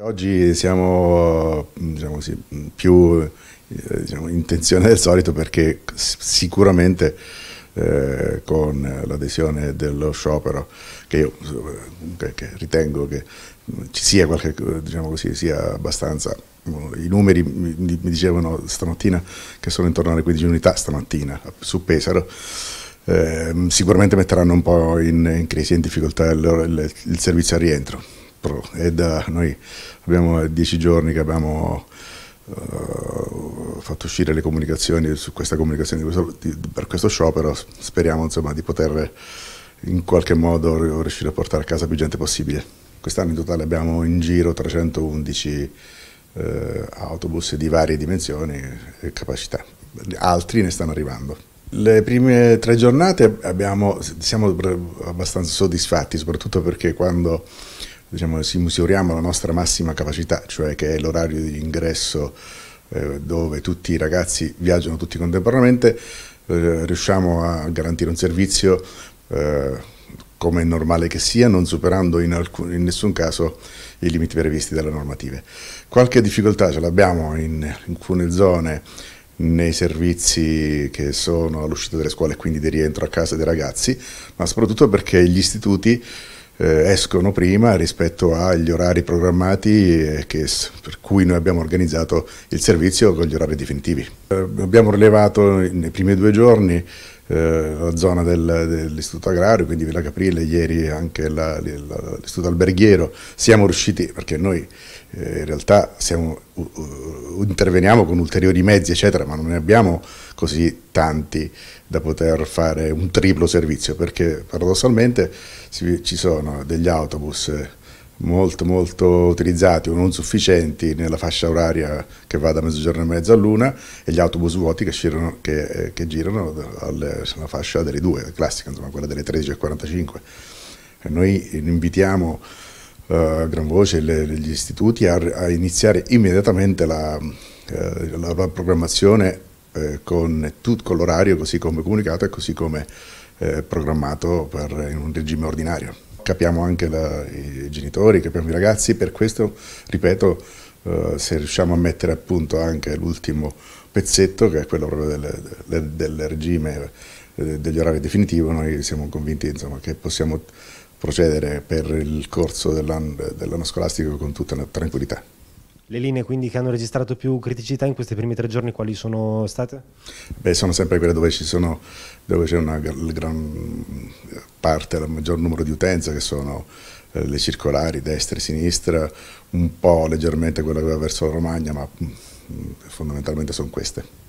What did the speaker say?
Oggi siamo diciamo così, più eh, diciamo, in tensione del solito perché sicuramente eh, con l'adesione dello sciopero, che io eh, che, che ritengo che ci sia, qualche, diciamo così, sia abbastanza, mm, i numeri mi, mi dicevano stamattina che sono intorno alle 15 unità stamattina su Pesaro, eh, sicuramente metteranno un po' in, in crisi e in difficoltà il, il, il servizio a rientro pro. Da, noi abbiamo dieci giorni che abbiamo uh, fatto uscire le comunicazioni su questa comunicazione di questo, di, per questo sciopero, speriamo insomma, di poter in qualche modo riuscire a portare a casa più gente possibile. Quest'anno in totale abbiamo in giro 311 eh, autobus di varie dimensioni e capacità, altri ne stanno arrivando. Le prime tre giornate abbiamo, siamo abbastanza soddisfatti, soprattutto perché quando diciamo, si misuriamo la nostra massima capacità, cioè che è l'orario di ingresso eh, dove tutti i ragazzi viaggiano tutti contemporaneamente, eh, riusciamo a garantire un servizio eh, come è normale che sia, non superando in, alcun, in, nessun caso i limiti previsti dalle normative. Qualche difficoltà ce l'abbiamo in, in alcune zone nei servizi che sono all'uscita delle scuole e quindi di rientro a casa dei ragazzi, ma soprattutto perché gli istituti eh, escono prima rispetto agli orari programmati eh, che, per cui noi abbiamo organizzato il servizio con gli orari definitivi. Eh, abbiamo rilevato nei primi due giorni eh, la zona del, dell'istituto agrario, quindi Villa Caprile, ieri anche l'istituto alberghiero, siamo riusciti, perché noi eh, in realtà siamo, uh, interveniamo con ulteriori mezzi eccetera, ma non ne abbiamo così tanti da poter fare un triplo servizio, perché paradossalmente ci sono degli autobus eh, molto molto utilizzati o non sufficienti nella fascia oraria che va da mezzogiorno e mezzo a luna e gli autobus vuoti che, girano, che, eh, che girano alle, alla fascia delle due, classica, insomma, quella delle 13 E 45. noi invitiamo uh, a gran voce le, gli istituti a, a iniziare immediatamente la, uh, la programmazione eh, con, tutto l'orario così come comunicato e così come eh, programmato per, in un regime ordinario. Capiamo anche la, i genitori, capiamo i ragazzi, per questo, ripeto, eh, se riusciamo a mettere a punto anche l'ultimo pezzetto, che è quello proprio del, del, del regime, eh, degli orari definitivi, noi siamo convinti insomma, che possiamo procedere per il corso dell'anno dell scolastico con tutta la tranquillità. Le linee quindi che hanno registrato più criticità in questi primi tre giorni quali sono state? Beh, sono sempre quelle dove, sono, dove c'è una gran parte, il maggior numero di utenze che sono eh, le circolari destra e sinistra, un po' leggermente quella che va verso la Romagna, ma mm, fondamentalmente sono queste.